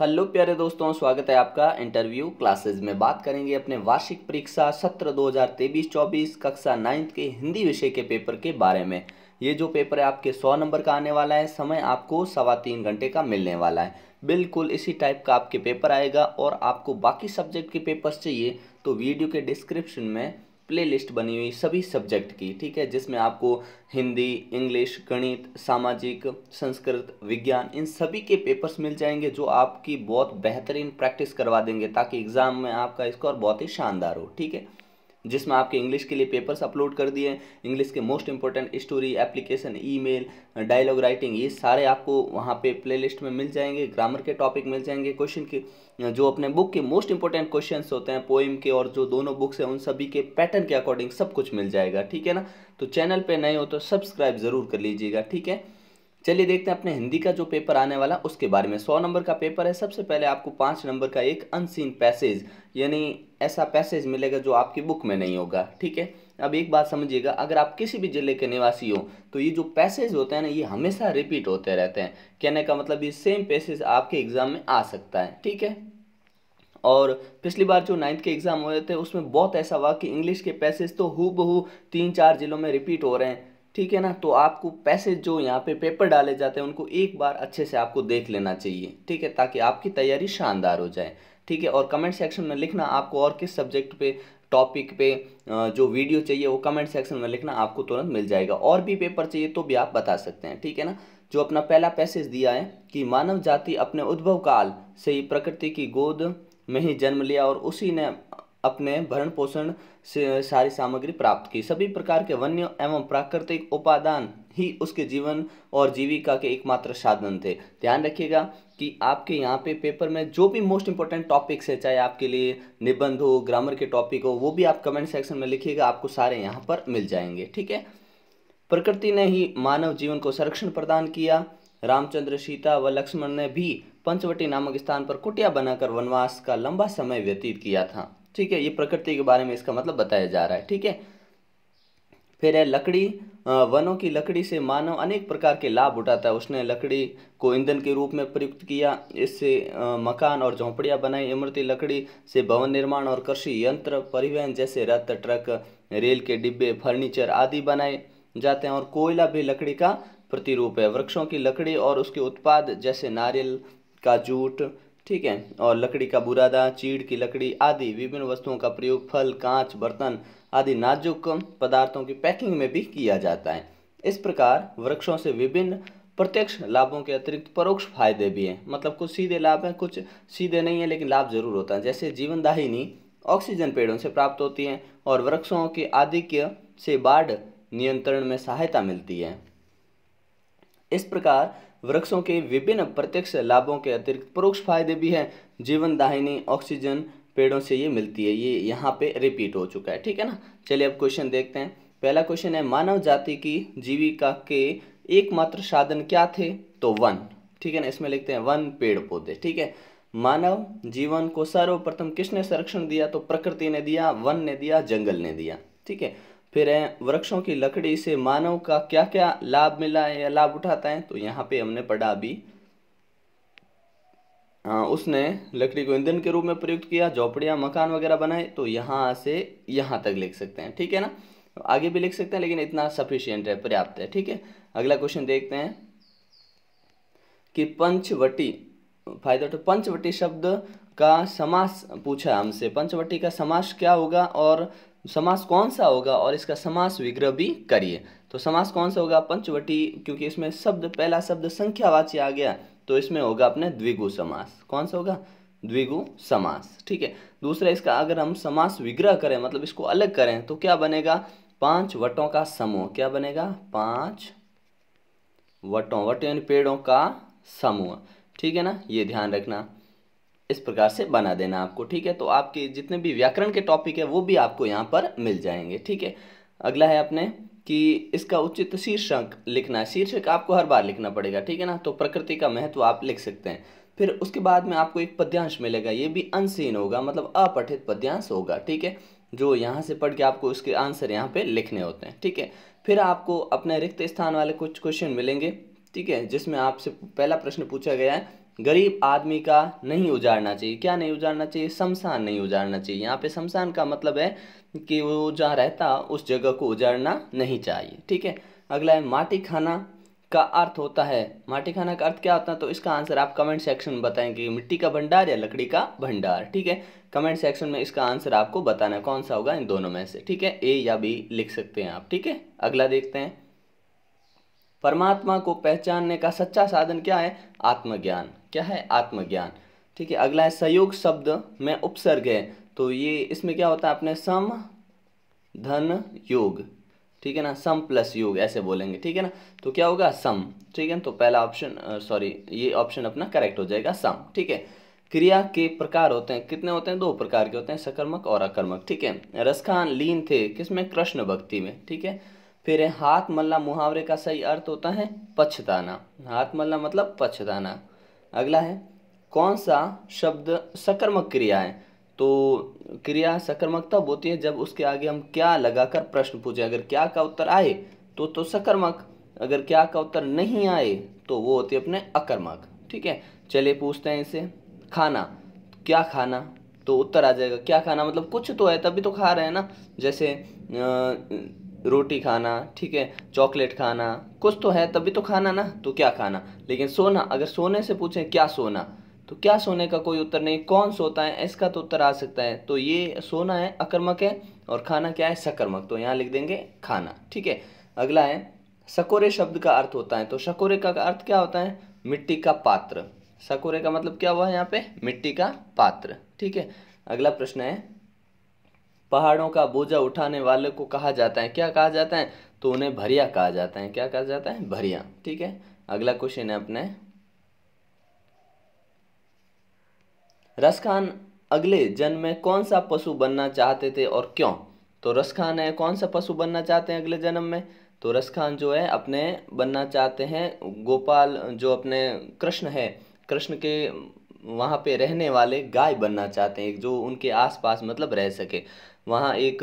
hello प्यारे दोस्तों स्वागत है आपका इंटरव्यू क्लासेस में बात करेंगे अपने वार्षिक परीक्षा सत्र 2023-24 कक्षा नाइन्थ के हिंदी विषय के पेपर के बारे में ये जो पेपर है आपके 100 नंबर का आने वाला है समय आपको सवा तीन घंटे का मिलने वाला है बिल्कुल इसी टाइप का आपके पेपर आएगा और आपको बाकी सब्जेक्ट के पेपर्स चाहिए तो वीडियो के डिस्क्रिप्शन में प्लेलिस्ट बनी हुई सभी सब्जेक्ट की ठीक है जिसमें आपको हिंदी इंग्लिश गणित सामाजिक संस्कृत विज्ञान इन सभी के पेपर्स मिल जाएंगे जो आपकी बहुत बेहतरीन प्रैक्टिस करवा देंगे ताकि एग्ज़ाम में आपका स्कोर बहुत ही शानदार हो ठीक है जिसमें आपके इंग्लिश के लिए पेपर्स अपलोड कर दिए इंग्लिश के most important story application email dialogue writing ये सारे आपको वहाँ पे प्लेलिस्ट में मिल जाएंगे ग्रामर के टॉपिक मिल जाएंगे क्वेश्चन के जो अपने बुक के मोस्ट इंपॉर्टेंट क्वेश्चन होते हैं पोइम के और जो दोनों बुक्स हैं उन सभी के पैटर्न के अकॉर्डिंग सब कुछ मिल जाएगा ठीक है ना तो चैनल पर नए हो तो सब्सक्राइब ज़रूर कर लीजिएगा ठीक है चलिए देखते हैं अपने हिंदी का जो पेपर आने वाला उसके बारे में सौ नंबर का पेपर है सबसे पहले आपको पाँच नंबर का एक अनसीन पैसेज यानी ऐसा पैसेज मिलेगा जो आपकी बुक में नहीं होगा ठीक है अब एक बात समझिएगा अगर आप किसी भी ज़िले के निवासी हो तो ये जो पैसेज होते हैं ना ये हमेशा रिपीट होते रहते हैं कहने का मतलब ये सेम पैसेज आपके एग्ज़ाम में आ सकता है ठीक है और पिछली बार जो नाइन्थ के एग्ज़ाम हुए थे उसमें बहुत ऐसा हुआ कि इंग्लिश के पैसेज तो हु बहू तीन चार जिलों में रिपीट हो रहे हैं ठीक है ना तो आपको पैसे जो यहाँ पे पेपर डाले जाते हैं उनको एक बार अच्छे से आपको देख लेना चाहिए ठीक है ताकि आपकी तैयारी शानदार हो जाए ठीक है और कमेंट सेक्शन में लिखना आपको और किस सब्जेक्ट पे टॉपिक पे जो वीडियो चाहिए वो कमेंट सेक्शन में लिखना आपको तुरंत मिल जाएगा और भी पेपर चाहिए तो भी आप बता सकते हैं ठीक है ना जो अपना पहला पैसेज दिया है कि मानव जाति अपने उद्भव काल से ही प्रकृति की गोद में ही जन्म लिया और उसी ने अपने भरण पोषण से सारी सामग्री प्राप्त की सभी प्रकार के वन्य एवं प्राकृतिक उपादान ही उसके जीवन और जीविका के एकमात्र साधन थे ध्यान रखिएगा कि आपके यहाँ पे पेपर में जो भी मोस्ट इंपॉर्टेंट टॉपिक्स है चाहे आपके लिए निबंध हो ग्रामर के टॉपिक हो वो भी आप कमेंट सेक्शन में लिखिएगा आपको सारे यहाँ पर मिल जाएंगे ठीक है प्रकृति ने ही मानव जीवन को संरक्षण प्रदान किया रामचंद्र सीता व लक्ष्मण ने भी पंचवटी नामक स्थान पर कुटिया बनाकर वनवास का लंबा समय व्यतीत किया था ठीक है ये प्रकृति के बारे में इसका मतलब बताया जा रहा है ठीक है फिर है लकड़ी वनों की लकड़ी से मानव अनेक प्रकार के लाभ उठाता है उसने लकड़ी को ईंधन के रूप में प्रयुक्त किया इससे मकान और झोंपड़ियाँ बनाई इमरती लकड़ी से भवन निर्माण और कृषि यंत्र परिवहन जैसे रथ ट्रक रेल के डिब्बे फर्नीचर आदि बनाए जाते हैं और कोयला भी लकड़ी का प्रतिरूप है वृक्षों की लकड़ी और उसके उत्पाद जैसे नारियल का जूट ठीक है और लकड़ी का बुरादा चीड़ की लकड़ी आदि विभिन्न वस्तुओं का प्रयोग फल कांच बर्तन आदि नाजुक पदार्थों की पैकिंग में भी किया जाता है इस प्रकार वृक्षों से विभिन्न प्रत्यक्ष लाभों के अतिरिक्त परोक्ष फायदे भी हैं मतलब कुछ सीधे लाभ हैं कुछ सीधे नहीं है लेकिन लाभ जरूर होता है जैसे जीवनदाहिनी ऑक्सीजन पेड़ों से प्राप्त होती है और वृक्षों के आधिक्य से बाढ़ नियंत्रण में सहायता मिलती है इस प्रकार वृक्षों के विभिन्न प्रत्यक्ष लाभों के अतिरिक्त परोक्ष फायदे भी हैं दाहिनी ऑक्सीजन पेड़ों से ये मिलती है ये यहाँ पे रिपीट हो चुका है ठीक है ना चलिए अब क्वेश्चन देखते हैं पहला क्वेश्चन है मानव जाति की जीविका के एकमात्र साधन क्या थे तो वन ठीक है ना इसमें लिखते हैं वन पेड़ पौधे ठीक है मानव जीवन को सर्वप्रथम किसने संरक्षण दिया तो प्रकृति ने दिया वन ने दिया जंगल ने दिया ठीक है फिर है वृक्षों की लकड़ी से मानव का क्या क्या लाभ मिला है या लाभ उठाता है तो यहाँ पे हमने पढ़ा अभी हाँ, उसने लकड़ी को ईंधन के रूप में प्रयुक्त किया झोपड़ियाँ मकान वगैरह बनाए तो यहाँ से यहाँ तक लिख सकते हैं ठीक है ना आगे भी लिख सकते हैं लेकिन इतना सफिशियंट है पर्याप्त है ठीक है अगला क्वेश्चन देखते हैं कि पंचवटी फायदा तो पंचवटी शब्द का समास पूछा हमसे पंचवटी का समास क्या होगा और समास कौन सा होगा और इसका समास विग्रह भी करिए तो समास कौन सा होगा पंचवटी क्योंकि इसमें शब्द पहला शब्द संख्यावाची आ गया तो इसमें होगा अपने द्विगु समास कौन सा होगा द्विगु समास ठीक है दूसरा इसका अगर हम समास विग्रह करें मतलब इसको अलग करें तो क्या बनेगा पांच वटों का समूह क्या बनेगा पांच वटों वट यानी पेड़ों का समूह ठीक है ना ये ध्यान रखना इस प्रकार से बना देना आपको ठीक है तो आपके जितने भी व्याकरण के टॉपिक है वो भी आपको यहाँ पर मिल जाएंगे ठीक है अगला है अपने कि इसका उचित शीर्षक लिखना है शीर्षक आपको हर बार लिखना पड़ेगा ठीक है ना तो प्रकृति का महत्व आप लिख सकते हैं फिर उसके बाद में आपको एक पद्यांश मिलेगा ये भी अनसीन होगा मतलब अपठित पद्यांश होगा ठीक है जो यहाँ से पढ़ के आपको उसके आंसर यहाँ पे लिखने होते हैं ठीक है फिर आपको अपने रिक्त स्थान वाले कुछ क्वेश्चन मिलेंगे ठीक है जिसमें आपसे पहला प्रश्न पूछा गया है गरीब आदमी का नहीं उजाड़ना चाहिए क्या नहीं उजाड़ना चाहिए शमशान नहीं उजाड़ना चाहिए यहाँ पे शमशान का मतलब है कि वो जहाँ रहता उस जगह को उजाड़ना नहीं चाहिए ठीक है अगला है माटी खाना का अर्थ होता है माटी खाना का अर्थ क्या होता है तो इसका आंसर आप कमेंट सेक्शन में बताएं कि मिट्टी का भंडार या लकड़ी का भंडार ठीक है कमेंट सेक्शन में इसका आंसर आपको बताना कौन सा होगा इन दोनों में से ठीक है ए या बी लिख सकते हैं आप ठीक है अगला देखते हैं परमात्मा को पहचानने का सच्चा साधन क्या है आत्मज्ञान क्या है आत्मज्ञान ठीक है अगला है संयोग शब्द में उपसर्ग है तो ये इसमें क्या होता है अपने सम धन योग ठीक है ना सम प्लस योग ऐसे बोलेंगे ठीक है ना तो क्या होगा सम ठीक है ना तो पहला ऑप्शन सॉरी ये ऑप्शन अपना करेक्ट हो जाएगा सम ठीक है क्रिया के प्रकार होते हैं कितने होते हैं दो प्रकार के होते हैं सकर्मक और अकर्मक ठीक है रसखान लीन थे किसमें कृष्ण भक्ति में ठीक है फिर हाथ मल्ला मुहावरे का सही अर्थ होता है पछताना हाथ मल्ला मतलब पछताना अगला है कौन सा शब्द सकर्मक क्रिया है तो क्रिया सकर्मक तब होती है जब उसके आगे हम क्या लगाकर प्रश्न पूछे अगर क्या का उत्तर आए तो तो सकर्मक अगर क्या का उत्तर नहीं आए तो वो होती है अपने अकर्मक ठीक है चलिए पूछते हैं इसे खाना क्या खाना तो उत्तर आ जाएगा क्या खाना मतलब कुछ तो है तभी तो खा रहे हैं ना जैसे आ, रोटी खाना ठीक है चॉकलेट खाना कुछ तो है तभी तो खाना ना तो क्या खाना लेकिन सोना अगर सोने से पूछें क्या सोना तो क्या सोने का कोई उत्तर नहीं कौन सोता है इसका तो उत्तर आ सकता है तो ये सोना है अकर्मक है और खाना क्या है सकर्मक तो यहाँ लिख देंगे खाना ठीक है अगला है सकोरे शब्द का अर्थ होता है तो सकोरे का अर्थ क्या होता है मिट्टी का पात्र सकोरे का मतलब क्या हुआ है यहाँ पे मिट्टी का पात्र ठीक है अगला प्रश्न है पहाड़ों का बोझा उठाने वाले को कहा जाता है क्या कहा जाता है तो उन्हें भरिया कहा जाता है क्या कहा जाता है भरिया ठीक है अगला क्वेश्चन है अपने रसखान अगले जन्म में कौन सा पशु बनना चाहते थे और क्यों तो रसखान है कौन सा पशु बनना चाहते हैं अगले जन्म में तो रसखान जो है अपने बनना चाहते हैं गोपाल जो अपने कृष्ण है कृष्ण के वहाँ पे रहने वाले गाय बनना चाहते हैं जो उनके आसपास मतलब रह सके वहाँ एक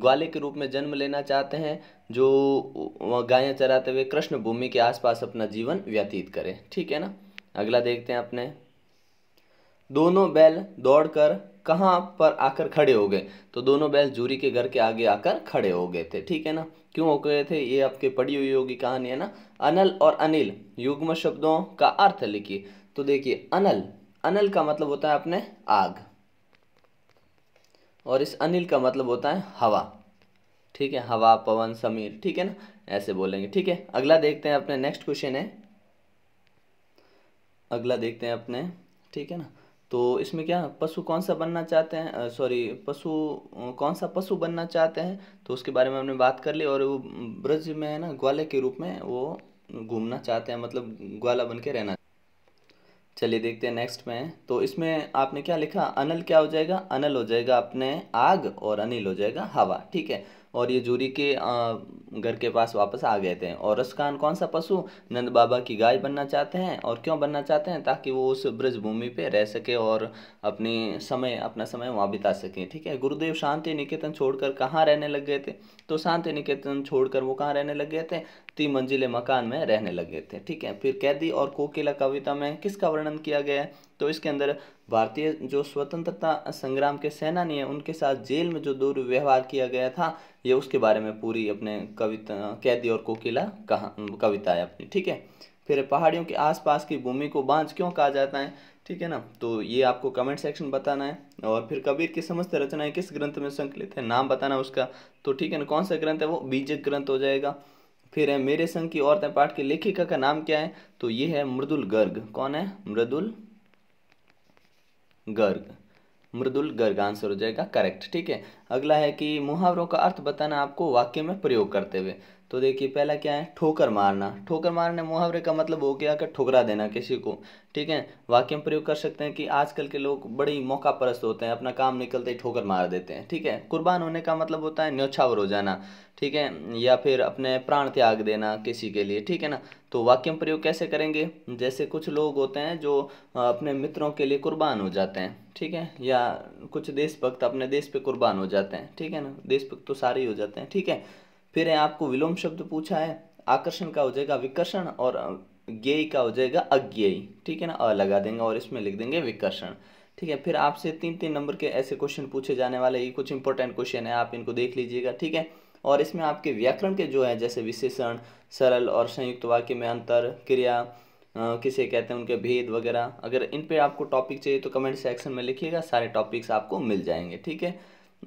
ग्वाले के रूप में जन्म लेना चाहते हैं जो गायें चराते हुए कृष्ण भूमि के आसपास अपना जीवन व्यतीत करें ठीक है ना अगला देखते हैं अपने दोनों बैल दौड़कर कहाँ पर आकर खड़े हो गए तो दोनों बैल जूरी के घर के आगे आकर खड़े हो गए थे ठीक है ना क्यों हो गए थे ये आपके पढ़ी हुई होगी कहानी है ना अनल और अनिल युग्म शब्दों का अर्थ लिखिए तो देखिए अनल अनिल का मतलब होता है अपने आग और इस अनिल का मतलब होता है हवा ठीक है हवा पवन समीर ठीक है ना ऐसे बोलेंगे ठीक है अगला देखते हैं अपने नेक्स्ट क्वेश्चन है अगला देखते हैं अपने ठीक है ना तो इसमें क्या पशु कौन सा बनना चाहते हैं सॉरी पशु कौन सा पशु बनना चाहते हैं तो उसके बारे में हमने बात कर ली और वो ब्रज में है ना ग्वाले के रूप में वो घूमना चाहते हैं मतलब ग्वाला बन के रहना चलिए देखते हैं नेक्स्ट में तो इसमें आपने क्या लिखा अनल क्या हो जाएगा अनल हो जाएगा अपने आग और अनिल हो जाएगा हवा ठीक है और ये जूरी के घर के पास वापस आ गए थे और रसकान कौन सा पशु नंद बाबा की गाय बनना चाहते हैं और क्यों बनना चाहते हैं ताकि वो उस ब्रज भूमि पे रह सके और अपने समय अपना समय वहाँ बिता सके ठीक है गुरुदेव शांति निकेतन छोड़कर कहाँ रहने लग गए थे तो शांति निकेतन छोड़कर वो कहाँ रहने लग गए थे तीन मंजिले मकान में रहने लग गए थे ठीक है फिर कैदी और कोकिला कविता में किसका वर्णन किया गया है तो इसके अंदर भारतीय जो स्वतंत्रता संग्राम के सेनानी हैं उनके साथ जेल में जो दुर्व्यवहार किया गया था ये उसके बारे में पूरी अपने कविता कैदी और कोकिला कहा कविता है अपनी ठीक है फिर पहाड़ियों के आसपास की भूमि को बांझ क्यों कहा जाता है ठीक है ना तो ये आपको कमेंट सेक्शन बताना है और फिर कबीर की समस्त रचनाएं किस ग्रंथ में संकलित है नाम बताना उसका तो ठीक है ना कौन सा ग्रंथ है वो बीजक ग्रंथ हो जाएगा फिर है मेरे संघ की औरतें पाठ के लेखिका का नाम क्या है तो ये है मृदुल गर्ग कौन है मृदुल गर्ग मृदुल गर्ग आंसर हो जाएगा करेक्ट ठीक है अगला है कि मुहावरों का अर्थ बताना आपको वाक्य में प्रयोग करते हुए तो देखिए पहला क्या है ठोकर मारना ठोकर मारने मुहावरे का मतलब हो गया कि ठुकरा देना किसी को ठीक है वाक्य में प्रयोग कर सकते हैं कि आजकल के लोग बड़ी मौका परस्त होते हैं अपना काम निकलते ही ठोकर मार देते हैं ठीक है कुर्बान होने का मतलब होता है न्योछावर हो जाना ठीक है या फिर अपने प्राण त्याग देना किसी के लिए ठीक है ना तो वाक्य में प्रयोग कैसे करेंगे जैसे कुछ लोग होते हैं जो अपने मित्रों के लिए कुर्बान हो जाते हैं ठीक है या कुछ देशभक्त अपने देश पर कुर्बान हो जाते हैं ठीक है ना देशभक्त तो सारे ही हो जाते हैं ठीक है फिर है आपको विलोम शब्द पूछा है आकर्षण का हो जाएगा विकर्षण और ज्ञेय का हो जाएगा अज्ञेय ठीक है ना अ लगा देंगे और इसमें लिख देंगे विकर्षण ठीक है फिर आपसे तीन तीन नंबर के ऐसे क्वेश्चन पूछे जाने वाले ये कुछ इंपॉर्टेंट क्वेश्चन है आप इनको देख लीजिएगा ठीक है और इसमें आपके व्याकरण के जो है जैसे विशेषण सरल और संयुक्त वाक्य में अंतर क्रिया किसे कहते हैं उनके भेद वगैरह अगर इन पे आपको टॉपिक चाहिए तो कमेंट सेक्शन में लिखिएगा सारे टॉपिक्स आपको मिल जाएंगे ठीक है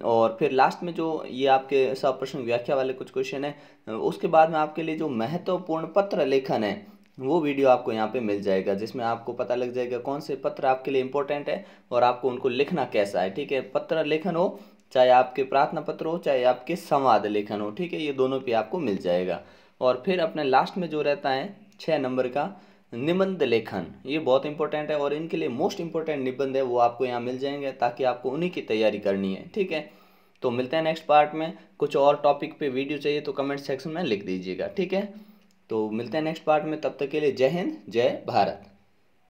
और फिर लास्ट में जो ये आपके सब प्रश्न व्याख्या वाले कुछ क्वेश्चन है उसके बाद में आपके लिए जो महत्वपूर्ण पत्र लेखन है वो वीडियो आपको यहाँ पे मिल जाएगा जिसमें आपको पता लग जाएगा कौन से पत्र आपके लिए इंपॉर्टेंट है और आपको उनको लिखना कैसा है ठीक है पत्र लेखन हो चाहे आपके प्रार्थना पत्र हो चाहे आपके संवाद लेखन हो ठीक है ये दोनों पे आपको मिल जाएगा और फिर अपने लास्ट में जो रहता है छः नंबर का निबंध लेखन ये बहुत इंपॉर्टेंट है और इनके लिए मोस्ट इंपॉर्टेंट निबंध है वो आपको यहाँ मिल जाएंगे ताकि आपको उन्हीं की तैयारी करनी है ठीक है तो मिलते हैं नेक्स्ट पार्ट में कुछ और टॉपिक पे वीडियो चाहिए तो कमेंट सेक्शन में लिख दीजिएगा ठीक है तो मिलते हैं नेक्स्ट पार्ट में तब तक के लिए जय हिंद जय भारत